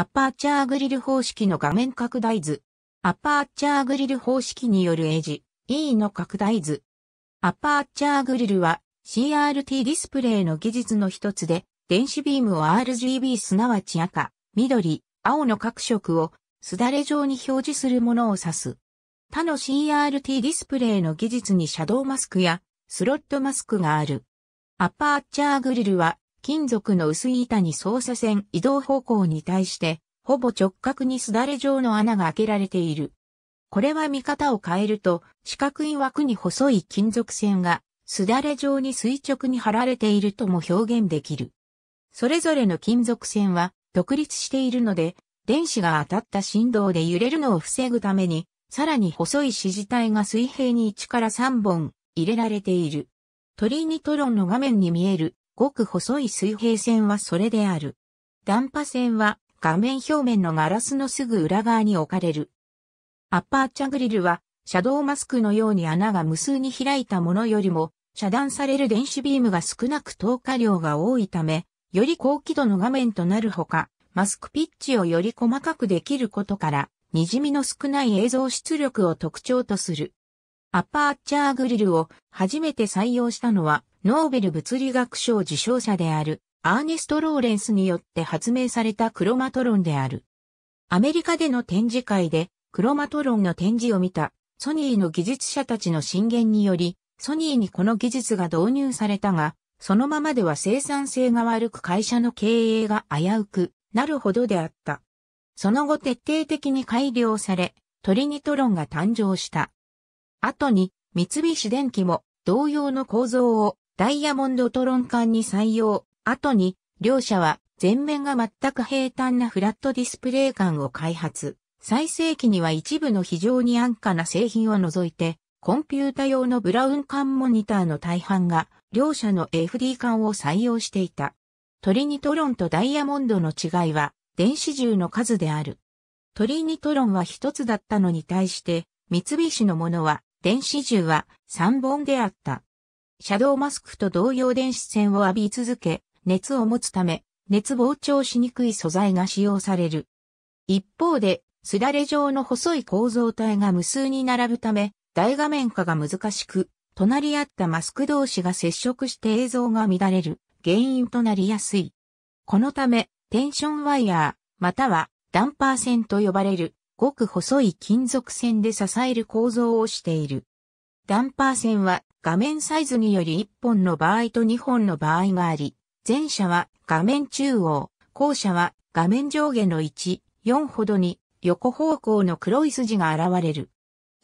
アパーチャーグリル方式の画面拡大図。アパーチャーグリル方式によるエジ E の拡大図。アパーチャーグリルは CRT ディスプレイの技術の一つで、電子ビームを RGB すなわち赤、緑、青の各色をすだれ状に表示するものを指す。他の CRT ディスプレイの技術にシャドウマスクやスロットマスクがある。アパーチャーグリルは金属の薄い板に操作線移動方向に対して、ほぼ直角にすだれ状の穴が開けられている。これは見方を変えると、四角い枠に細い金属線が、すだれ状に垂直に貼られているとも表現できる。それぞれの金属線は、独立しているので、電子が当たった振動で揺れるのを防ぐために、さらに細い指示体が水平に1から3本入れられている。トリニトロンの画面に見えるごく細い水平線はそれである。断波線は画面表面のガラスのすぐ裏側に置かれる。アッパーチャグリルは、シャドウマスクのように穴が無数に開いたものよりも、遮断される電子ビームが少なく透過量が多いため、より高輝度の画面となるほか、マスクピッチをより細かくできることから、滲みの少ない映像出力を特徴とする。アパーチャーグリルを初めて採用したのは、ノーベル物理学賞受賞者である、アーネスト・ローレンスによって発明されたクロマトロンである。アメリカでの展示会で、クロマトロンの展示を見た、ソニーの技術者たちの進言により、ソニーにこの技術が導入されたが、そのままでは生産性が悪く会社の経営が危うくなるほどであった。その後徹底的に改良され、トリニトロンが誕生した。後に、三菱電機も同様の構造をダイヤモンドトロン管に採用。後に、両社は前面が全く平坦なフラットディスプレイ管を開発。最盛期には一部の非常に安価な製品を除いて、コンピュータ用のブラウン管モニターの大半が、両社の FD 管を採用していた。トリニトロンとダイヤモンドの違いは、電子銃の数である。トリニトロンは一つだったのに対して、三菱のものは電子銃は3本であった。シャドーマスクと同様電子線を浴び続け、熱を持つため、熱膨張しにくい素材が使用される。一方で、すだれ状の細い構造体が無数に並ぶため、大画面化が難しく、隣り合ったマスク同士が接触して映像が乱れる原因となりやすい。このため、テンションワイヤー、またはダンパー線と呼ばれるごく細い金属線で支える構造をしている。ダンパー線は画面サイズにより1本の場合と2本の場合があり、前者は画面中央、後者は画面上下の1、4ほどに横方向の黒い筋が現れる。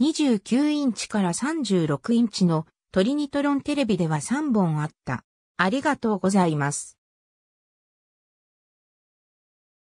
29インチから36インチのトリニトロンテレビでは3本あった。ありがとうございます。